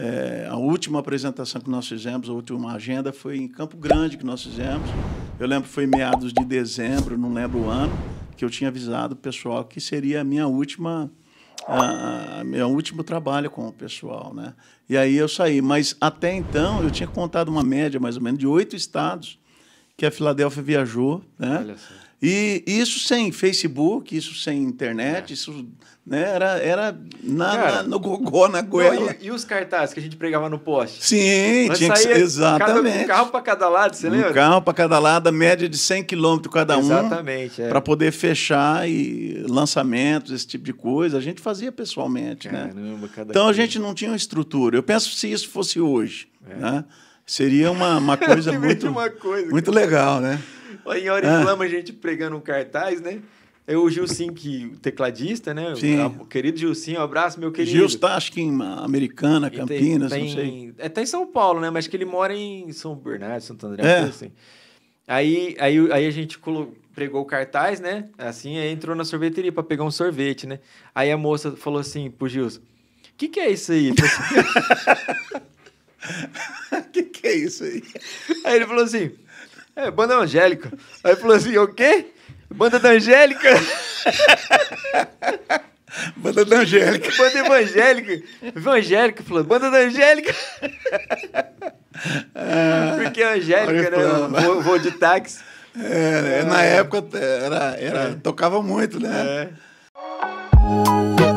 É, a última apresentação que nós fizemos, a última agenda, foi em Campo Grande que nós fizemos. Eu lembro que foi meados de dezembro, não lembro o ano, que eu tinha avisado o pessoal que seria a minha última a, a, meu último trabalho com o pessoal, né? E aí eu saí, mas até então eu tinha contado uma média mais ou menos de oito estados que a Filadélfia viajou, né? Olha E isso sem Facebook, isso sem internet, é. isso né, era, era na, Cara, na, no gogó, na goela. E, e, os cartazes que a gente pregava no poste? Sim, Nós tinha que ser, exatamente. Cada, um carro para cada lado, você um lembra? Um carro para cada lado, média de 100 quilômetros cada um. Exatamente. É. Para poder fechar e lançamentos, esse tipo de coisa. A gente fazia pessoalmente. Né? Caramba, né? cada Então a gente não tinha uma estrutura. Eu penso se isso fosse hoje. É. Né? seria uma, uma coisa muito uma coisa, muito cara. legal, né? Em hora ah. inflama a gente pregando um cartaz, né? É o Gilcim, que, tecladista, né? Sim. O querido Gilcim, um abraço, meu querido. Gil está, acho que em Americana, Campinas, tem, tem, não sei. É, até tá em São Paulo, né? Mas que ele mora em São Bernardo, Santo André, é. assim. Aí, aí, aí a gente pregou o cartaz, né? Assim, aí entrou na sorveteria para pegar um sorvete, né? Aí a moça falou assim pro Gilson, o que, que é isso aí? Aí ele falou assim: é, banda evangélica. Aí falou assim: é o quê? Banda da Angélica? Banda da Angélica. Banda evangélica. Evangélica, falou, banda da Angélica. Ah, Porque a Angélica, né? Vou, vou de táxi. É, ah, na é. época era, era, é. tocava muito, né? É.